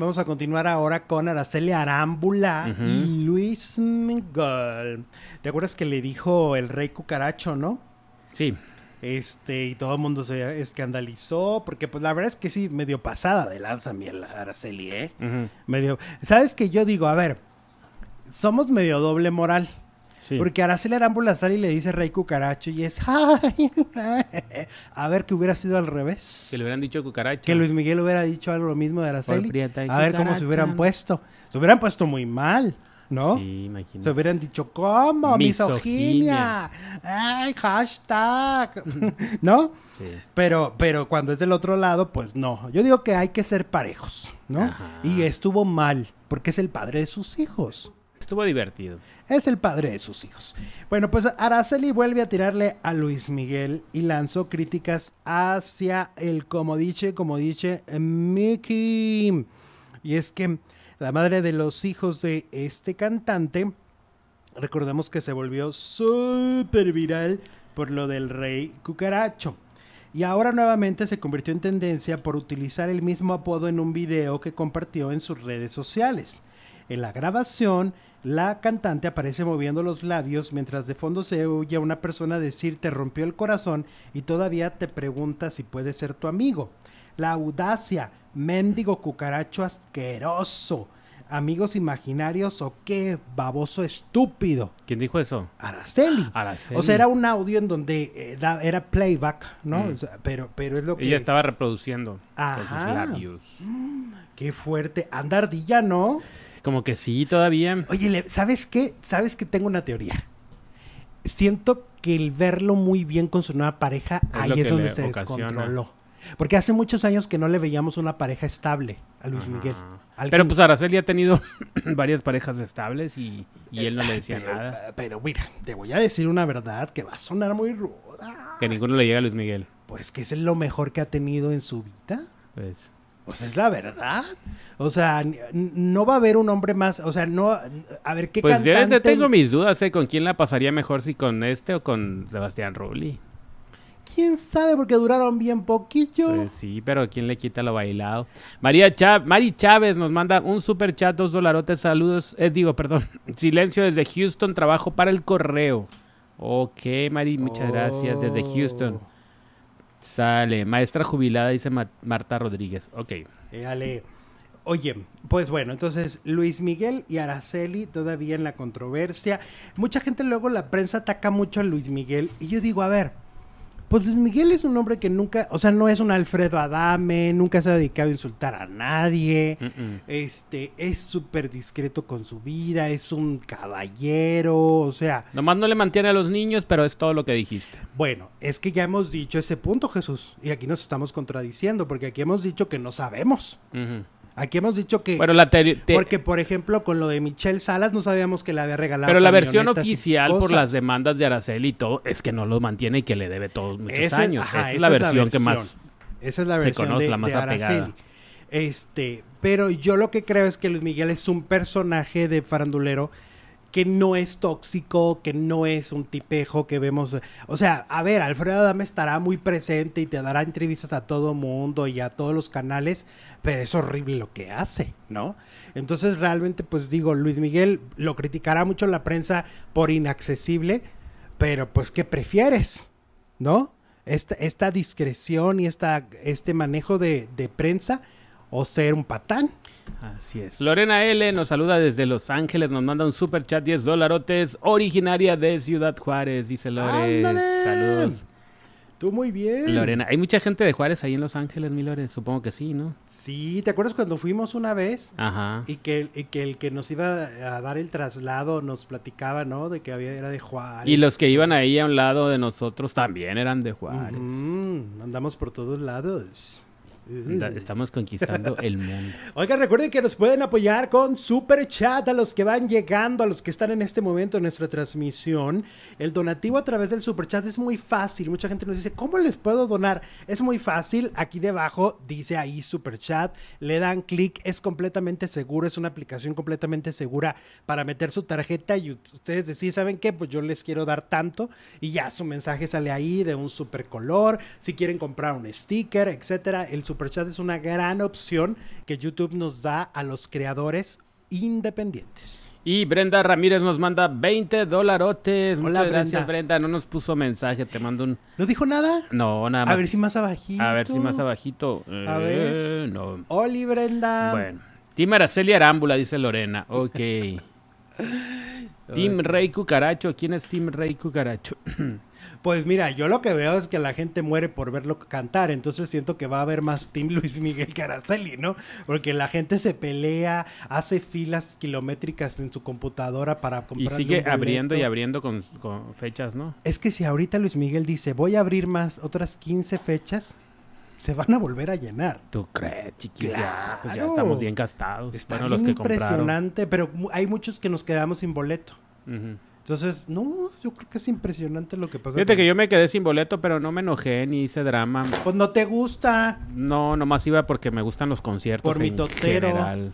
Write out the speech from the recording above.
Vamos a continuar ahora con Araceli Arámbula y Luis Mingol. ¿Te acuerdas que le dijo el rey cucaracho, no? Sí. Este, y todo el mundo se escandalizó, porque pues la verdad es que sí, medio pasada de lanza mi Araceli, ¿eh? Medio... ¿Sabes que Yo digo, a ver, somos medio doble moral. Porque Araceli Arámbula y le dice Rey Cucaracho y es... a ver que hubiera sido al revés. Que le hubieran dicho Cucaracho. Que Luis Miguel hubiera dicho algo lo mismo de Araceli. A ver cómo se hubieran puesto. Se hubieran puesto muy mal. ¿no? Sí, imagínate. Se hubieran dicho, ¿cómo? Misoginia. Ay, hashtag. ¿No? Sí. Pero, pero cuando es del otro lado, pues no. Yo digo que hay que ser parejos, ¿no? Y estuvo mal, porque es el padre de sus hijos estuvo divertido. Es el padre de sus hijos. Bueno, pues Araceli vuelve a tirarle a Luis Miguel y lanzó críticas hacia el como dice, como dice eh, Mickey. Y es que la madre de los hijos de este cantante, recordemos que se volvió súper viral por lo del rey cucaracho. Y ahora nuevamente se convirtió en tendencia por utilizar el mismo apodo en un video que compartió en sus redes sociales. En la grabación, la cantante aparece moviendo los labios mientras de fondo se oye a una persona decir te rompió el corazón y todavía te pregunta si puede ser tu amigo. La audacia, mendigo cucaracho asqueroso. Amigos imaginarios o oh, qué baboso estúpido. ¿Quién dijo eso? Araceli. O sea, era un audio en donde eh, era playback, ¿no? Mm. pero, pero es lo que. Ella estaba reproduciendo con sus labios. Mm, qué fuerte. Andardilla, ¿no? Como que sí, todavía. Oye, ¿sabes qué? ¿Sabes que tengo una teoría? Siento que el verlo muy bien con su nueva pareja, ahí es donde se descontroló. Porque hace muchos años que no le veíamos una pareja estable a Luis Miguel. pero pues Araceli ha tenido varias parejas estables y, él no le decía nada. Pero mira, te voy a decir una verdad que va a sonar muy ruda. Que ninguno le llega a Luis Miguel. Pues que es lo mejor que ha tenido en su vida. Pues. Pues es la verdad. O sea, no va a haber un hombre más. O sea, no. A ver, ¿qué pues cantante... tengo mis dudas, ¿eh? ¿Con quién la pasaría mejor? ¿Si con este o con Sebastián Rulli? quién sabe, porque duraron bien poquillo. Pues sí, pero ¿quién le quita lo bailado? María Mari Chávez nos manda un super chat, dos dolarotes, saludos. Eh, digo, perdón, silencio desde Houston, trabajo para el correo. Ok, Mari, muchas gracias desde Houston. Oh. Sale. Maestra jubilada, dice Marta Rodríguez. Ok. Oye, pues bueno, entonces Luis Miguel y Araceli todavía en la controversia. Mucha gente luego la prensa ataca mucho a Luis Miguel y yo digo, a ver, pues Luis Miguel es un hombre que nunca, o sea, no es un Alfredo Adame, nunca se ha dedicado a insultar a nadie. Este, es súper discreto con su vida, es un caballero, o sea. Nomás no le mantiene a los niños, pero es todo lo que dijiste. Bueno, es que ya hemos dicho ese punto, Jesús, y aquí nos estamos contradiciendo, porque aquí hemos dicho que no sabemos. Aquí hemos dicho que. Bueno, Porque, por ejemplo, con lo de Michelle Salas no sabíamos que le había regalado. Pero la versión oficial, por las demandas de Araceli y todo, es que no lo mantiene y que le debe todos muchos años. esa, es la versión, que más. Esa es la versión se conoce, de, la más Araceli. Este, pero yo lo que creo es que Luis Miguel es un personaje de farandulero que no es tóxico, que no es un tipejo que vemos. O sea, a ver, Alfredo Adame estará muy presente y te dará entrevistas a todo mundo y a todos los canales, pero es horrible lo que hace, ¿no? Entonces, realmente, pues digo, Luis Miguel lo criticará mucho la prensa por inaccesible, pero pues, ¿qué prefieres? ¿No? Esta, esta discreción y esta, este manejo de, de prensa o ser un patán. Así es. Lorena L. nos saluda desde Los Ángeles, nos manda un super chat 10 dolarotes, originaria de Ciudad Juárez, dice Lorena. Saludos. Tú muy bien. Lorena, hay mucha gente de Juárez ahí en Los Ángeles, mi Lore, supongo que sí, ¿no? Sí, ¿te acuerdas cuando fuimos una vez? Ajá. Y que, el que nos iba a dar el traslado nos platicaba, ¿no? De que había, era de Juárez. Y los que iban ahí a un lado de nosotros también eran de Juárez. andamos por todos lados. Estamos conquistando el mundo. oiga recuerden que nos pueden apoyar con super chat a los que van llegando, a los que están en este momento en nuestra transmisión. El donativo a través del super chat es muy fácil. Mucha gente nos dice, ¿cómo les puedo donar? Es muy fácil. Aquí debajo dice ahí super chat. Le dan clic. Es completamente seguro. Es una aplicación completamente segura para meter su tarjeta y ustedes deciden ¿saben qué? Pues yo les quiero dar tanto. Y ya su mensaje sale ahí de un super color. Si quieren comprar un sticker, etcétera. El super Super Chat es una gran opción que YouTube nos da a los creadores independientes. Y Brenda Ramírez nos manda 20 dolarotes. Muchas gracias, Brenda. No nos puso mensaje, te mando un... ¿No dijo nada? No, nada más. A ver si más abajito. A ver si más abajito. A ver. Eh, no. Oli, Brenda. Bueno. Tim Araceli Arámbula, dice Lorena. Ok. Tim Rey Cucaracho, ¿quién es Team Rey Cucaracho? Pues mira, yo lo que veo es que la gente muere por verlo cantar, entonces siento que va a haber más Team Luis Miguel que ¿no? Porque la gente se pelea, hace filas kilométricas en su computadora para comprar. Y sigue abriendo y abriendo con, con, fechas, ¿no? Es que si ahorita Luis Miguel dice, voy a abrir más otras 15 fechas, se van a volver a llenar. ¿Tú crees, chiquilla? Claro. Pues ya estamos bien gastados. Están los que impresionante, pero hay muchos que nos quedamos sin boleto. Entonces, no, yo creo que es impresionante lo que pasa. Fíjate que yo me quedé sin boleto, pero no me enojé ni hice drama. Pues no te gusta. No, nomás iba porque me gustan los conciertos. Por mi totero.